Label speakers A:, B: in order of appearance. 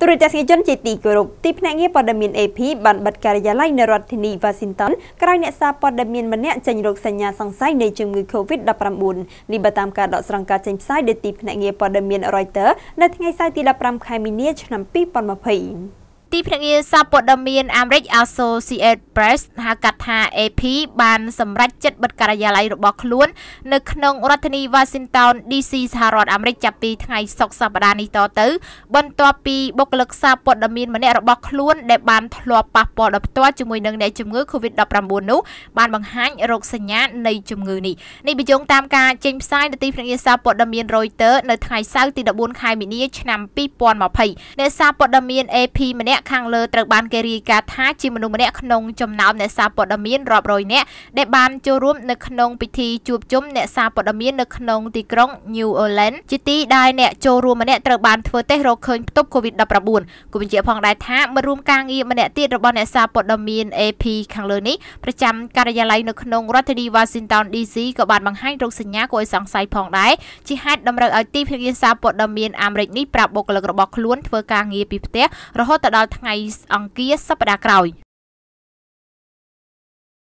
A: ទូរទស្សនិកជនជាទីគោរពទីភ្នាក់ងារព័ត៌មាន AP បានបិទការិយាល័យនៅរដ្ឋធានី Washington ក្រោយអ្នកសារព័ត៌មានម្នាក់ចេញរោគសញ្ញាសង្ស័យនៃជំងឺ COVID-19 នេះបើតាមការដកស្រង់ការចេញផ្សាយដោយទីភ្នាក់ងារព័ត៌មាន Reuters នៅថ្ងៃសៅរ៍ទី15ខែមីនា
B: ឆ្នាំ2020ទីភ្នាក់ងារសារព័ត៌មាន American Associated Press ហៅកាត់ថា AP បានសម្រេចចិត្តបិទការិយាល័យរបស់ខ្លួននៅក្នុងរដ្ឋធានី Washington DC សហរដ្ឋអាមេរិកចាប់ពី ថ្ងៃសុក្រសប្តាហ៍នេះតទៅបន្ទាប់ពីបុគ្គលិកសារព័ត៌មានម្នាក់របស់ខ្លួនដែលបានធ្លាប់ប៉ះពាល់ដល់ផ្ទាល់ជាមួយនឹងអ្នកជំងឺ COVID-19 នោះបានបង្ហាញរោគសញ្ញានៃជំងឺនេះនេះបញ្យងតាមការចេញផ្សាយនៅទីភ្នាក់ងារសារព័ត៌មាន Reuters នៅថ្ងៃសៅរ៍ទី14ខែមីនាឆ្នាំ2020អ្នកសារព័ត៌មាន AP ម្នាក់ខាងលើត្រូវបានគេរាយការណ៍ថាជាមនុស្សម្នាក់ក្នុងចំណោមអ្នកសារព័ត៌មានរាប់រយនាក់ដែលបានចូលរួមនៅក្នុងពិធីជួបជុំអ្នកសារព័ត៌មាននៅក្នុងទីក្រុង New Orleans ជាទីដែលអ្នកចូលរួមម្នាក់ត្រូវបានធ្វើតេស្តរកឃើញផ្ទុក COVID-19 គូបញ្ជាផងដែរថាមករួមការងារម្នាក់ទៀតរបស់អ្នកសារព័ត៌មាន AP ខាងលើនេះប្រចាំការិយាល័យនៅក្នុងរដ្ឋធានី Washington DC ក៏បានបង្ហាញរោគសញ្ញាគួរឲ្យសង្ស័យផងដែរជាហេតុតម្រូវឲ្យទីភ្នាក់ងារសារព័ត៌មានអាមេរិកនេះប្រាប់បុគ្គលិករបស់ខ្លួនធ្វើការងារពីផ្ទះរហូតដល់ថ្ងៃអង្គារសប្តាហ៍ក្រោយ។